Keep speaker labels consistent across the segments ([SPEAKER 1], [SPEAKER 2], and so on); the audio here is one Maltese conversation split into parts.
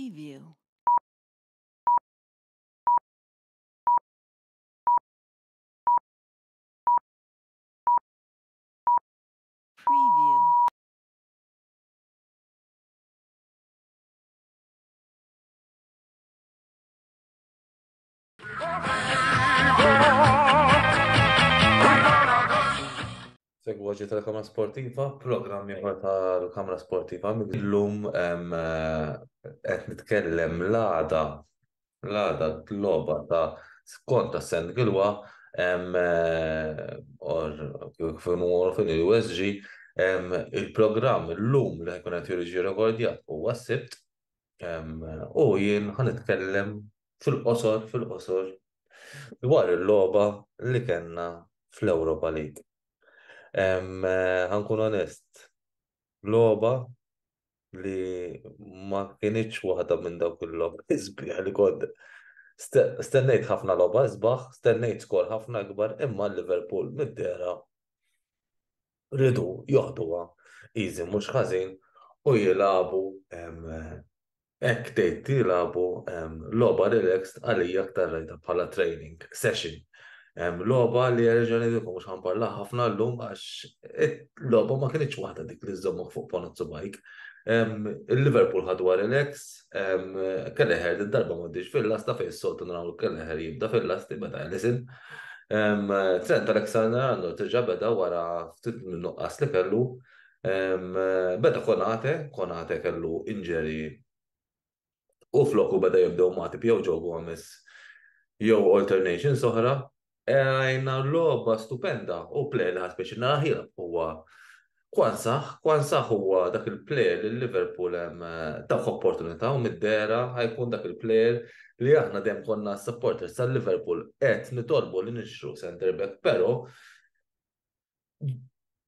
[SPEAKER 1] preview. Segwaġi tal-kamra sportiva, programm jħor tal-kamra sportiva, l-lum għet eh, nitkellem l-għada, l-għada t-loba ta' skont ta' Send Gilwa, eh, or kif għor fin il-USG, il-programm l-lum li għekun għet jirġi rekordjat u għassibt, u jien għan nitkellem fil-qosor, fil-qosor, dwar il-loba li kena fl-Europa League. Għankun eh, onest, loba li ma kienieċ waħda minn dawk il-loba izbieħ li kod. Stennejt ħafna loba izbaħ, stennejt skor ħafna akbar, imma Liverpool mid-dera ridu joħduha easy mhux ħażin u jilabu eh, hekk jilabu logħba relaxed għalija aktar rajta bħala training session. Loba li reġan idikom mux parla ħafna l-lum għax eh, loba ma kienieċ waħda dik li zommu fuq panazzu bajk. Il-Liverpool ħadu għar kelleher ex kelleħer id-darba maddiġ fil-lasta fej s-soltu għal kelleħer jibda fil-lasti bada jenisin. Trent Alexander għandu t beda wara ftit nuqqas li kellu. Beda konate, konate kellu inġeri u floku beda jibdew mati pjaw ġogu għamis jew alternation soħra għajna loba stupenda u play li ħasbiex naħila huwa kwansaħ, kwansaħ huwa dak il plejer li Liverpool taħħu eh, opportunità u mid-dera ħajkun dak il plejer li aħna dem konna supporters tal-Liverpool qed nitolbu li nixru center back, pero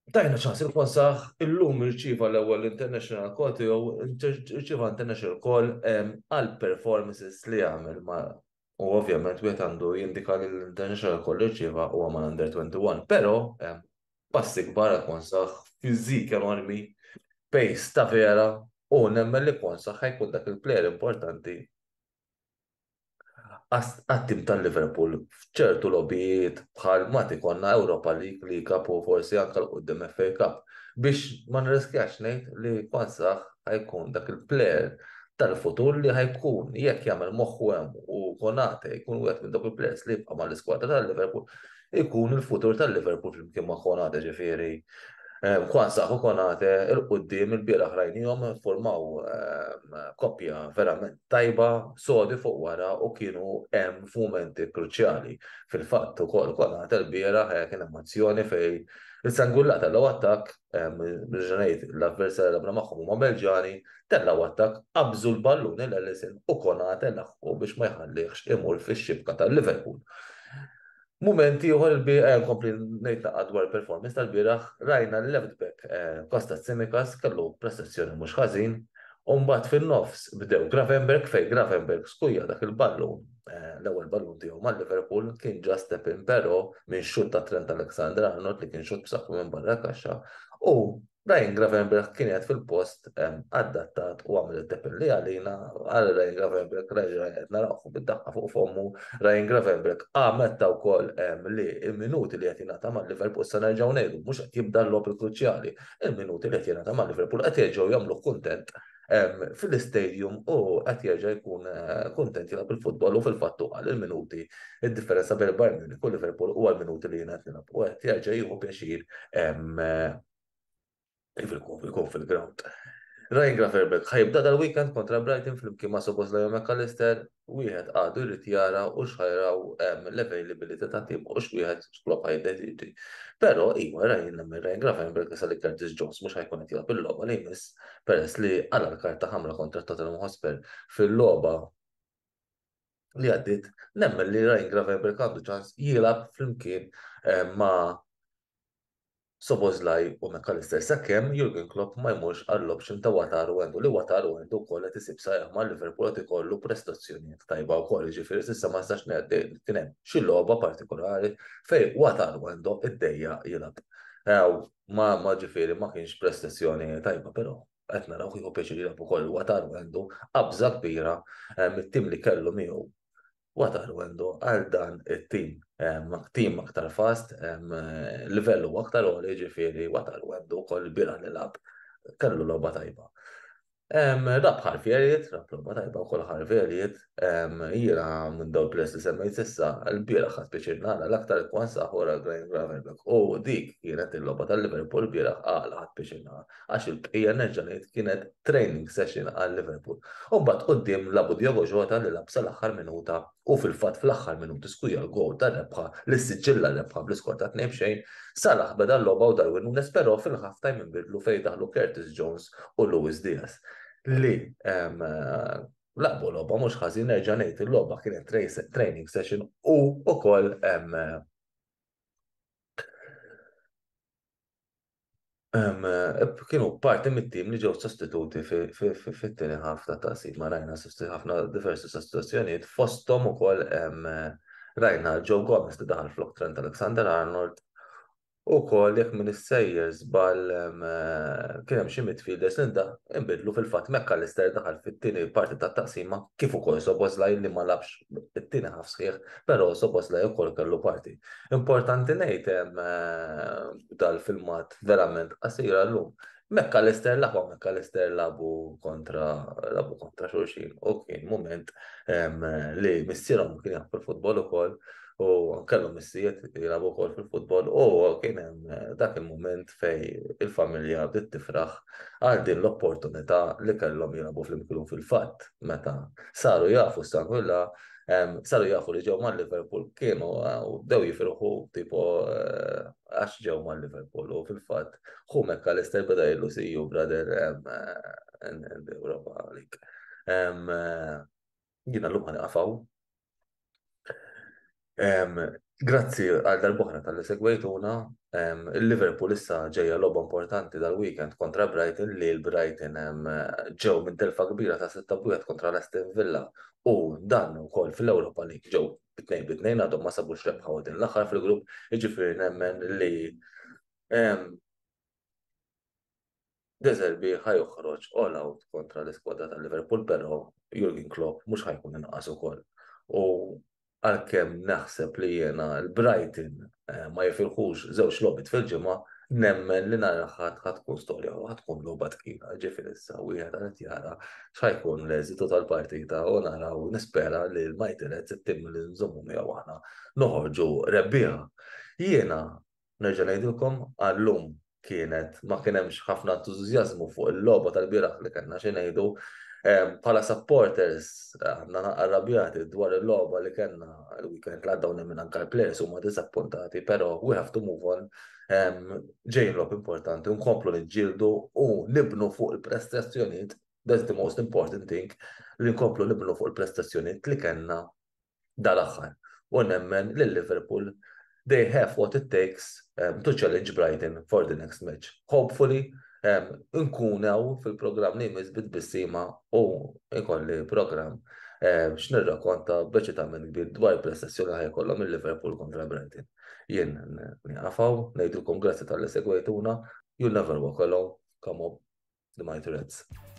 [SPEAKER 1] Tajna ċans il-konsaħ, il-lum il-ċiva l-ewel International Call tiegħu, eh, il-ċiva International Call għal performances li għamil ma' U ovvjament wieħed għandu jindika li l-International College jiva u għaman under 21, pero eh, passi kbar għakon saħ għal marmi, pace ta' vera, u nemmen li kon saħ ħajkun dak il-player importanti għattim tal-Liverpool fċertu lobbijiet bħal mati konna Europa League li kapu forsi għakal l-qoddim FA Cup biex ma nriskjax nejt li konsaħ ħajkun dak il-player tal-futur li ħajkun jekk jagħmel moħħu hemm u Konate jkun wieħed minn dawk il-plejers li jibqa' mal-iskwadra tal-Liverpool ikun il-futur tal-Liverpool flimkien ma' Konate ġifieri Eh, Kwan saħu konate il-qoddim il-biel ħrajni jom formaw eh, kopja verament tajba sodi fuq wara u kienu hemm f'mumenti kruċjali. Fil-fatt ukoll konate il-biela ħeja eh, kien emozjoni fej il-sangulla tal-law attak ġenajt l-avversarju l magħhom huma Belġani tal-law attak qabżu l-balluni l-Ellison u konate l biex ma jħallix imur fix-xibka tal-Liverpool. Mumenti uħor il bi għan eh, kompli nejta għadwar performance tal-biraħ, rajna l-left back eh, Kosta Tsimikas kellu prestazzjoni mux ħazin, bat fin-nofs bdew Grafenberg fej Grafenberg skuja dak il-ballun. Eh, l-ewwel ballun tiegħu mal-Liverpool kien ġa step pero minn xut ta' Trent Alexander Arnold li kien xut b'saħħu minn barra kaxxa u Ryan Gravenberg kienet fil-post adattat u il-tepin li għalina għal Ryan Gravenberg raġrajet narawħu bid-daqqa fuq fommu Ryan Gravenberg għamet taw kol li il-minuti li għatina ta' mal Liverpool sa' nerġaw nejdu mux għat jibda l-opri kruċjali il-minuti li għatina ta' mal Liverpool għat jirġaw jamlu kontent fil-stadium u għat jirġaw jkun eh, kontent jilab il-futbol u fil-fattu għal il-minuti il-differenza bel Bayern u Liverpool u għal-minuti li jina għat u għat jirġaw jgħu pjaċir jkun fil-ground. Ryan Graferbeck ħajibda dal-weekend kontra Brighton fl-imkien ma' suppos la McAllister, wieħed għadu jrid jara u xħajraw l-availability ta' tim u x'wieħed x'klob identity. Però iwa rajn minn Ryan Graferbeck sa li Curtis Jones mhux ħajkun qed jilgħab il-logħba li jmiss peress li għala l-karta ħamra kontra Tottenham Hotspur fil-logħba li għaddit nemmen li Ryan Gravenberg għandu ċans jilab fl-imkien ma' Sobozlaj u kalister sakemm Jurgen Klopp ma jmux għall-option ta' Watar Wendu li Watar Wendu wkoll qed isib sajja ma' Liverpool qed ikollu prestazzjonijiet tajba wkoll jiġifieri s'issa ma stax kien hemm xi logħba partikolari fejn Watar Wendu id deja jilab. Ma ma ġifieri ma kienx prestazzjoni tajba però qed naraw kieku peċi jilab ukoll Watar għendu qabża kbira eh, mit-tim li kellu miegħu wataħ għandu għal dan it-tim. Tim aktar fast, livellu aktar għol ġifiri wataħ għandu kol bira l-lab. Kellu loba tajba. Rab ħarfjeriet, rab proba tajba u kol ħarfjeriet, jira minn daw ples li semmejt sissa, l-bira ħat bieċir nara l-aktar kwan saħora Glenn dak, U dik kienet il-loba tal-Liverpool bira għala ħat bieċir nara, għax il-bqija nerġanet kienet training session għal-Liverpool. U bat d-dim labu Diogo Jota li labsa l axar minuta u fil-fat fl axar minuta skuja l għol ta' rebħa l-sicilla rebħa bl-skor ta' tnejn xejn, salaħ beda l-loba u Darwin Nunes, pero fil-halftime imbidlu bidlu fejdaħlu Curtis Jones u Louis Diaz li eh, laqbu logħba mhux ħażin nerġa' ngħid il-logħba kienet training session u wkoll eh, kienu parti mit-tim li ġew sostituti fit-tieni ħafna ta' sib ma rajna ħafna diversi sostituzzjonijiet fosthom ukoll eh, rajna Joe Gomez li daħal flok Trent Alexander Arnold U kol jek minn is bal żball eh, kien hemm xi midfielders imbidlu fil inbidlu fil-fatt ister daħal fit-tieni parti tat-taqsima kif ukoll Soboslaj li ma labx it-tieni ħaf sħiħ, però Soboslaj ukoll kellu parti. Importanti ngħid hemm eh, dal-filmat verament qasira llum. McAllister laħwa McAllister labu kontra labu kontra xulxin u kien moment li mis-sirom kien jaħbu fil futbol ukoll. koll u kellu missijiet jilabu kol fil-futbol u kien hemm eh, dak il-moment fej il-familja bdiet tifraħ għal din l-opportunità li kellhom jilabu fl-imkien fil-fatt meta saru jafu s kollha saru jafu li ġew mal-Liverpool kienu eh, u bdew jifirħu tipo eh, għax ġew mal-Liverpool u fil-fatt għal ester beda jillu siju brother Europa għalik. Jina l-lum għafaw Grazzi għal dal tal segwejtuna, il-Liverpool issa ġeja loba importanti dal-weekend kontra Brighton li l-Brighton ġew minn telfa kbira ta' setta bujat kontra l-Aston Villa u dan u kol fil-Europa li ġew bitnejn bitnejn għadhom ma sabux rebħa din l-axar fil-grupp iġifiri nemmen li Deserbi ħajuħroġ all out kontra l skwadra tal-Liverpool, pero Jurgen Klopp mux ħajkun inqas ukoll. U għalkemm naħseb li jena l-Brighton eh, ma jifilħux żewġ lobit fil-ġimgħa, nemmen li nhar ħadd ħadkun storja u ħadkun logħba tkina ġifier u wieħed qed jara xajkun l-eżitu tal-partita u nara u nispera li l-majtilet tim li nżommu miegħu aħna noħorġu rebbieħa. Jiena nerġa' ngħidilkom għallum kienet ma kien hemmx ħafna entużjażmu fuq il-logħba tal-bieraħ li kellna xi ngħidu Ehm, pala supporters, għanna arrabjati dwar il-loba li kena l-weekend la dawni minn anka l-players u ma disappuntati, pero we have to move on. Ehm, ġejn lob importanti, unkomplu li ġildu u nibnu fuq il-prestazzjoniet, that's the most important thing, li nkomplu nibnu fuq il-prestazzjoniet li kena dal-axħar. U nemmen li Liverpool, they have what it takes um, to challenge Brighton for the next match. Hopefully, nkunaw fil-programm li mizbit bissima u ikolli programm ta' minn kbir dwar prestazzjoni ħaj kollha mill liverpool kontra Brentin. Jien niqafaw, nejdu kongressi tal-li segwejtuna, you'll never walk alone, come up, the mighty Reds.